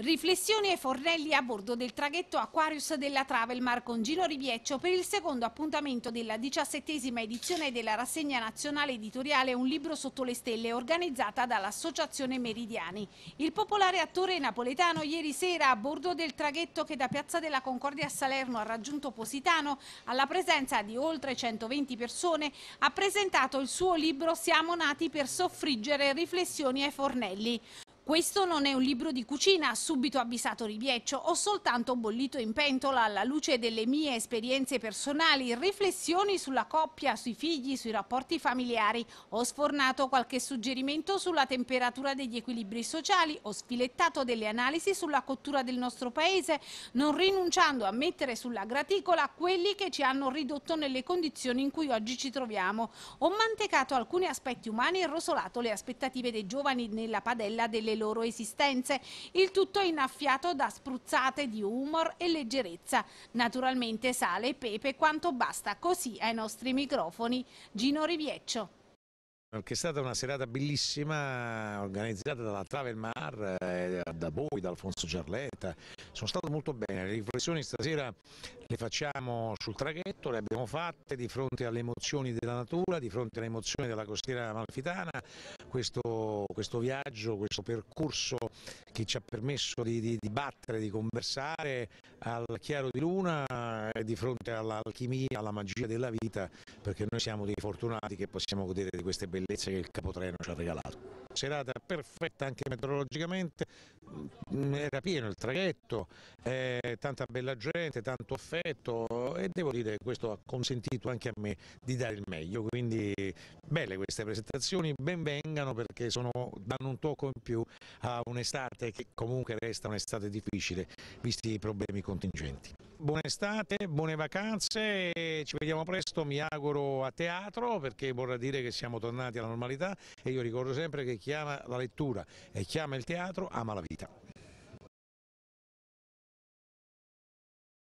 Riflessioni e fornelli a bordo del traghetto Aquarius della Travelmar con Gino Ribieccio per il secondo appuntamento della diciassettesima edizione della rassegna nazionale editoriale Un libro sotto le stelle organizzata dall'Associazione Meridiani. Il popolare attore napoletano ieri sera a bordo del traghetto che da Piazza della Concordia a Salerno ha raggiunto Positano alla presenza di oltre 120 persone ha presentato il suo libro Siamo nati per soffriggere riflessioni ai fornelli. Questo non è un libro di cucina, ha subito avvisato Ribieccio, ho soltanto bollito in pentola alla luce delle mie esperienze personali, riflessioni sulla coppia, sui figli, sui rapporti familiari. Ho sfornato qualche suggerimento sulla temperatura degli equilibri sociali, ho sfilettato delle analisi sulla cottura del nostro paese, non rinunciando a mettere sulla graticola quelli che ci hanno ridotto nelle condizioni in cui oggi ci troviamo. Ho mantecato alcuni aspetti umani e rosolato le aspettative dei giovani nella padella delle loro esistenze, il tutto innaffiato da spruzzate di humor e leggerezza. Naturalmente sale e pepe quanto basta, così ai nostri microfoni Gino Rivieccio che è stata una serata bellissima organizzata dalla Travel Mar, eh, da voi, da Alfonso Giarletta, sono stato molto bene, le riflessioni stasera le facciamo sul traghetto, le abbiamo fatte di fronte alle emozioni della natura, di fronte alle emozioni della costiera malfitana, questo, questo viaggio, questo percorso che ci ha permesso di, di, di battere, di conversare al chiaro di luna e di fronte all'alchimia, alla magia della vita, perché noi siamo dei fortunati che possiamo godere di queste bellezze che il capotreno ci ha regalato serata perfetta anche meteorologicamente, mm, era pieno il traghetto, eh, tanta bella gente, tanto affetto e devo dire che questo ha consentito anche a me di dare il meglio, quindi belle queste presentazioni, ben vengano perché sono, danno un tocco in più a un'estate che comunque resta un'estate difficile visti i problemi contingenti buona estate, buone vacanze, ci vediamo presto, mi auguro a teatro perché vorrà dire che siamo tornati alla normalità e io ricordo sempre che chi ama la lettura e chi ama il teatro ama la vita.